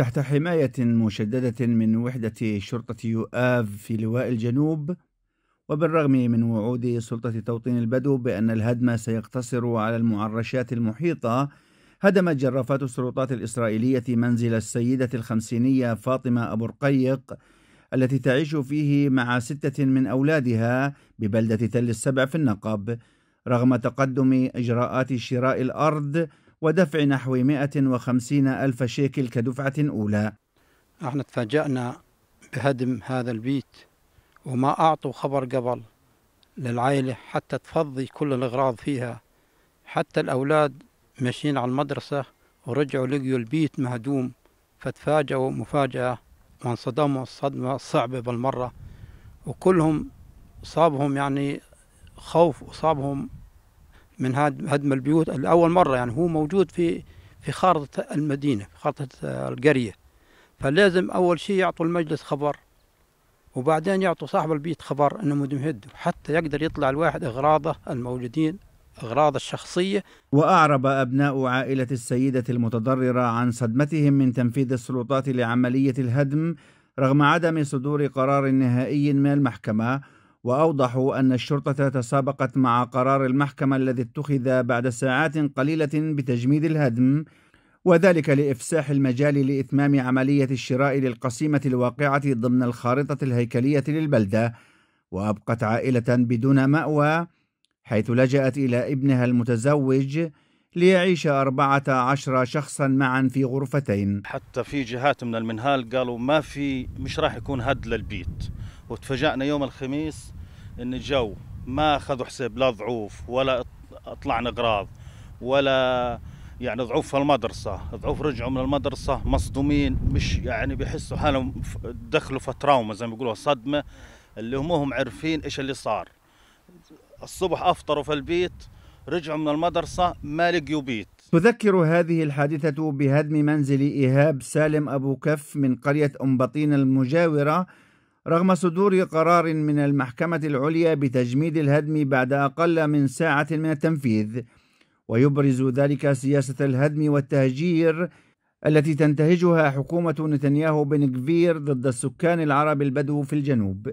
تحت حماية مشددة من وحدة شرطة يؤاف في لواء الجنوب وبالرغم من وعود سلطة توطين البدو بأن الهدم سيقتصر على المعرشات المحيطة هدمت جرافات السلطات الإسرائيلية منزل السيدة الخمسينية فاطمة أبو رقيق التي تعيش فيه مع ستة من أولادها ببلدة تل السبع في النقب رغم تقدم إجراءات شراء الأرض ودفع نحو 150 ألف شيكل كدفعة أولى احنا تفاجأنا بهدم هذا البيت وما أعطوا خبر قبل للعائلة حتى تفضي كل الأغراض فيها حتى الأولاد ماشيين على المدرسة ورجعوا لقيوا البيت مهدوم فتفاجأوا مفاجأة وانصدموا الصدمة صعبة بالمرة وكلهم صابهم يعني خوف وصابهم من هدم البيوت لأول مرة يعني هو موجود في في خارطة المدينة في خارطة آه، القرية فلازم أول شيء يعطوا المجلس خبر وبعدين يعطوا صاحب البيت خبر أنه مدمهد حتى يقدر يطلع الواحد أغراضه الموجودين أغراض الشخصية وأعرب أبناء عائلة السيدة المتضررة عن صدمتهم من تنفيذ السلطات لعملية الهدم رغم عدم صدور قرار نهائي من المحكمة وأوضحوا أن الشرطة تسابقت مع قرار المحكمة الذي اتخذ بعد ساعات قليلة بتجميد الهدم وذلك لإفساح المجال لإتمام عملية الشراء للقسيمة الواقعة ضمن الخارطة الهيكلية للبلدة وأبقت عائلة بدون مأوى حيث لجأت إلى ابنها المتزوج ليعيش أربعة عشر شخصا معا في غرفتين حتى في جهات من المنهال قالوا ما في مش راح يكون هد للبيت وتفاجئنا يوم الخميس ان الجو ما اخذوا حساب لا ضعوف ولا طلعنا اغراض ولا يعني ضعوف في المدرسة ضعوف رجعوا من المدرسة مصدومين مش يعني بيحسوا حالهم دخلوا في تراوما زي ما بيقولوها صدمة اللي هم هم عارفين ايش اللي صار الصبح افطروا في البيت رجعوا من المدرسة ما لقيوا بيت تذكر هذه الحادثة بهدم منزل إيهاب سالم أبو كف من قرية أمبطين المجاورة رغم صدور قرار من المحكمة العليا بتجميد الهدم بعد أقل من ساعة من التنفيذ ويبرز ذلك سياسة الهدم والتهجير التي تنتهجها حكومة نتنياهو بن كفير ضد السكان العرب البدو في الجنوب